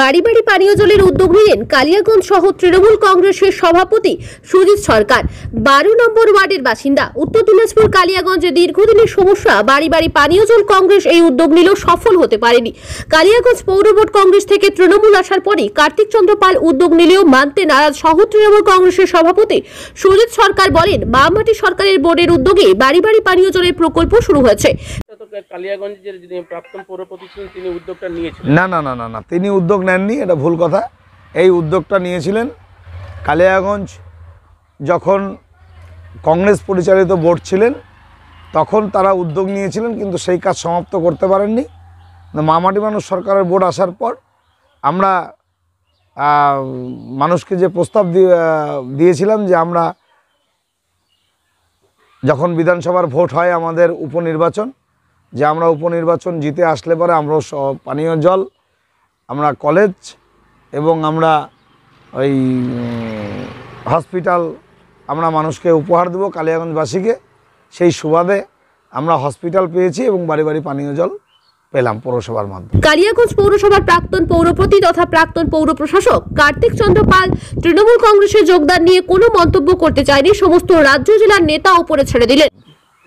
বাড়ি বাড়ি পানীয় জলের উদ্যোগ নিলেন কালিয়াগঞ্জ সহ তৃণমূল কংগ্রেসের সভাপতি সুজিত সরকার বারো নম্বর ওয়ার্ডের বাসিন্দা উত্তর দিনাজপুর কালিয়াগঞ্জে দীর্ঘদিনের সমস্যা বাড়ি বাড়ি পানীয় জল কংগ্রেস এই উদ্যোগ নিলেও সফল হতে পারেনি কালিয়াগঞ্জ পৌর বোর্ড কংগ্রেস থেকে তৃণমূল আসার পরই কার্তিক চন্দ্র পাল উদ্যোগ নিলেও মানতে নারাজ সহ তৃণমূল কংগ্রেসের সভাপতি সুজিত সরকার বলেন বামমাটি সরকারের বোর্ডের উদ্যোগে বাড়ি বাড়ি পানীয় জলের প্রকল্প শুরু হয়েছে কালিয়াগঞ্জের যিনি প্রাক্তন তিনি উদ্যোগটা নিয়েছিলেন না না না না না তিনি উদ্যোগ নেননি এটা ভুল কথা এই উদ্যোগটা নিয়েছিলেন কালিয়াগঞ্জ যখন কংগ্রেস পরিচালিত বোর্ড ছিলেন তখন তারা উদ্যোগ নিয়েছিলেন কিন্তু সেই কাজ সমাপ্ত করতে পারেননি মামাটি মানুষ সরকারের বোর্ড আসার পর আমরা মানুষকে যে প্রস্তাব দিয়েছিলাম যে আমরা যখন বিধানসভার ভোট হয় আমাদের উপনির্বাচন যে আমরা উপনির্বাচন জিতে আসলে পরে আমরা পানীয় জল আমরা কলেজ এবং আমরা ওই হসপিটাল আমরা মানুষকে উপহার দেবো কালিয়াগঞ্জবাসীকে সেই সুবাদে আমরা হসপিটাল পেয়েছি এবং বাড়ি বাড়ি পানীয় জল পেলাম পৌরসভার মাধ্যমে কালিয়াগঞ্জ পৌরসভার প্রাক্তন পৌরপতি তথা প্রাক্তন পৌর প্রশাসক কার্তিক চন্দ্র পাল তৃণমূল কংগ্রেসে যোগদান নিয়ে কোনো মন্তব্য করতে চায়নি সমস্ত রাজ্য জেলার নেতা ওপরে ছেড়ে দিলেন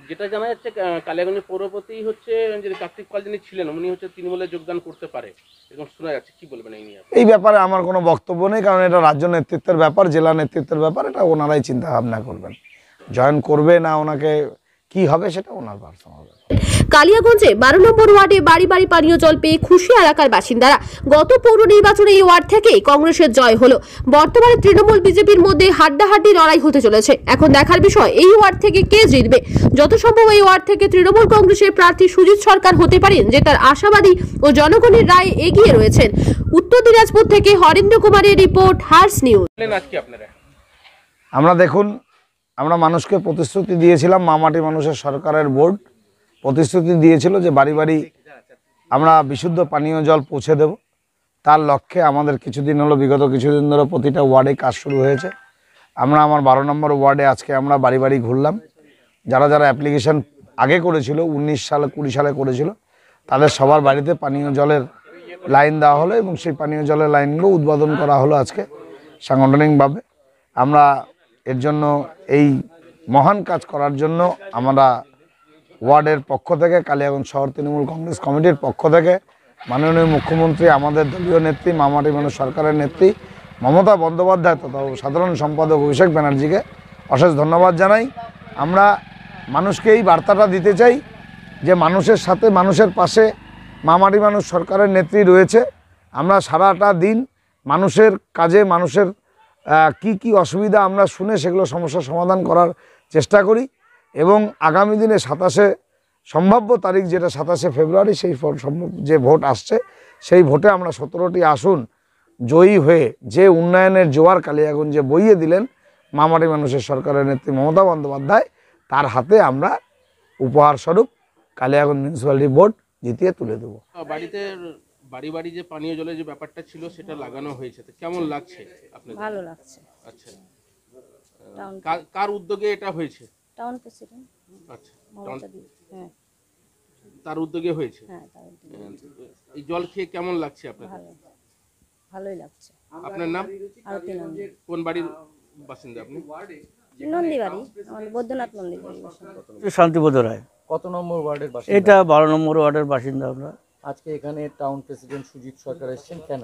যেটা জানা যাচ্ছে কালিয়াগঞ্জের পৌরপতি হচ্ছে যে কার্তিক পাল যিনি ছিলেন উনি হচ্ছে তৃণমূলে যোগদান করতে পারে এরকম শোনা যাচ্ছে কি বলবেন এই নিয়ে এই ব্যাপারে আমার কোনো বক্তব্য নেই কারণ এটা রাজ্য নেতৃত্বের ব্যাপার জেলা নেতৃত্বের ব্যাপার এটা ওনারাই চিন্তা ভাবনা করবেন জয়েন করবে না ওনাকে কি হবে সেটা ওনার পার্সোনাল ব্যাপার কালিয়াগঞ্জে বারো নম্বর ওয়ার্ডে বাড়ি বাড়ি পানীয় জল পেয়ে খুশি এলাকার বাসিন্দারা গত পৌর নির্বাচনে এই ওয়ার্ড থেকেই কংগ্রেসের জয় হলো বর্তমানে তৃণমূল বিজেপির মধ্যে হাড্ডাহাড্ডি লড়াই হতে চলেছে এখন দেখার বিষয় এই ওয়ার্ড থেকে কে জিতবে যত সম্ভব এই ওয়ার্ড থেকে তৃণমূল কংগ্রেসের প্রার্থী সুজিত সরকার হতে পারেন যে তার আশাবাদী ও জনগণের রায় এগিয়ে রয়েছেন উত্তর দিনাজপুর থেকে হরেন্দ্র কুমারের রিপোর্ট হার্স নিউজ আমরা দেখুন আমরা মানুষকে প্রতিশ্রুতি দিয়েছিলাম মামাটি মানুষের সরকারের বোর্ড প্রতিশ্রুতি দিয়েছিল যে বাড়ি বাড়ি আমরা বিশুদ্ধ পানীয় জল পৌঁছে দেব তার লক্ষ্যে আমাদের কিছুদিন হলো বিগত কিছুদিন ধরে প্রতিটা ওয়ার্ডে কাজ শুরু হয়েছে আমরা আমার বারো নম্বর ওয়ার্ডে আজকে আমরা বাড়ি বাড়ি ঘুরলাম যারা যারা অ্যাপ্লিকেশান আগে করেছিল ১৯ সালে কুড়ি সালে করেছিল তাদের সবার বাড়িতে পানীয় জলের লাইন দেওয়া হলো এবং সেই পানীয় জলের লাইনগুলো উদ্বোধন করা হলো আজকে সাংগঠনিকভাবে আমরা এর জন্য এই মহান কাজ করার জন্য আমরা ওয়ার্ডের পক্ষ থেকে কালিয়াগঞ্জ শহর তৃণমূল কংগ্রেস কমিটির পক্ষ থেকে মাননীয় মুখ্যমন্ত্রী আমাদের দলীয় নেত্রী মামারি মানুষ সরকারের নেত্রী মমতা বন্দ্যোপাধ্যায় তথা সাধারণ সম্পাদক অভিষেক ব্যানার্জিকে অশেষ ধন্যবাদ জানাই আমরা মানুষকে এই বার্তাটা দিতে চাই যে মানুষের সাথে মানুষের পাশে মামারি মানুষ সরকারের নেত্রী রয়েছে আমরা সারাটা দিন মানুষের কাজে মানুষের কি কি অসুবিধা আমরা শুনে সেগুলো সমস্যা সমাধান করার চেষ্টা করি এবং আগামী দিনে সাতাশে সম্ভাব্য তারিখ যেটা সাতাশে ফেব্রুয়ারি সেই যে ভোট আসছে সেই ভোটে আমরা সতেরোটি আসুন জয়ী হয়ে যে উন্নয়নের জোয়ার কালিয়াগঞ্জে বইয়ে দিলেন মামারি মানুষের সরকারের নেত্রী মমতা বন্দ্যোপাধ্যায় তার হাতে আমরা উপহার স্বরূপ কালিয়াগঞ্জ মিউনিসিপ্যালিটি বোর্ড জিতিয়ে তুলে দেবো বাড়িতে বাড়ি বাড়ি যে পানীয় জলের যে ব্যাপারটা ছিল সেটা লাগানো হয়েছে কেমন লাগছে ভালো লাগছে আচ্ছা কার উদ্যোগে এটা হয়েছে টাউন প্রেসিডেন্ট আচ্ছা হ্যাঁ। তার উদ্যোগে হ্যাঁ, হ্যাঁ, হয়েছে এই জল খেয়ে কেমন লাগছে আপনার ভালো ভালোই লাগছে আপনার নাম আরতি নন্দী কোন বাড়ির বাসিন্দা আপনি নন্দী বাড়ি আমাদের বৈদ্যনাথ নন্দী বাড়ি শান্তি বোধ রায় কত নম্বর ওয়ার্ডের বাসিন্দা এটা বারো নম্বর ওয়ার্ডের বাসিন্দা আমরা আজকে এখানে টাউন প্রেসিডেন্ট সুজিত সরকার এসেছেন কেন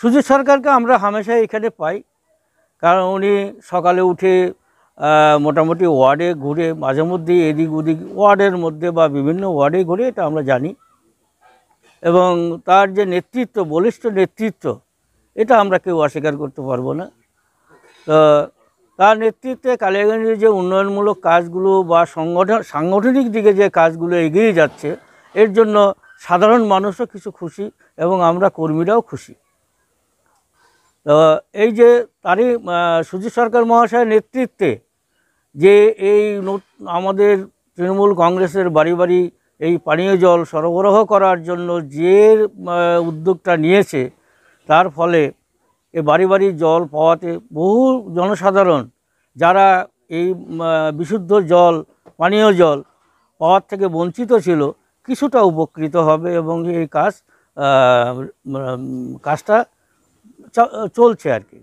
সুজিত সরকারকে আমরা হামেশাই এখানে পাই কারণ উনি সকালে উঠে মোটামুটি ওয়ার্ডে ঘুরে মাঝে মধ্যে এদিক ওদিক ওয়ার্ডের মধ্যে বা বিভিন্ন ওয়ার্ডে ঘুরে এটা আমরা জানি এবং তার যে নেতৃত্ব বলিষ্ঠ নেতৃত্ব এটা আমরা কেউ অস্বীকার করতে পারবো না তো তার নেতৃত্বে কালিয়াগঞ্জের যে উন্নয়নমূলক কাজগুলো বা সংগঠন সাংগঠনিক দিকে যে কাজগুলো এগিয়ে যাচ্ছে এর জন্য সাধারণ মানুষও কিছু খুশি এবং আমরা কর্মীরাও খুশি তো এই যে তারই সুজিত সরকার মহাশয়ের নেতৃত্বে যে এই আমাদের তৃণমূল কংগ্রেসের বাড়ি বাড়ি এই পানীয় জল সরবরাহ করার জন্য যে উদ্যোগটা নিয়েছে তার ফলে এ বাড়ি বাড়ি জল পাওয়াতে বহু জনসাধারণ যারা এই বিশুদ্ধ জল পানীয় জল পাওয়ার থেকে বঞ্চিত ছিল কিছুটা উপকৃত হবে এবং এই কাজ কাজটা চলছে আর কি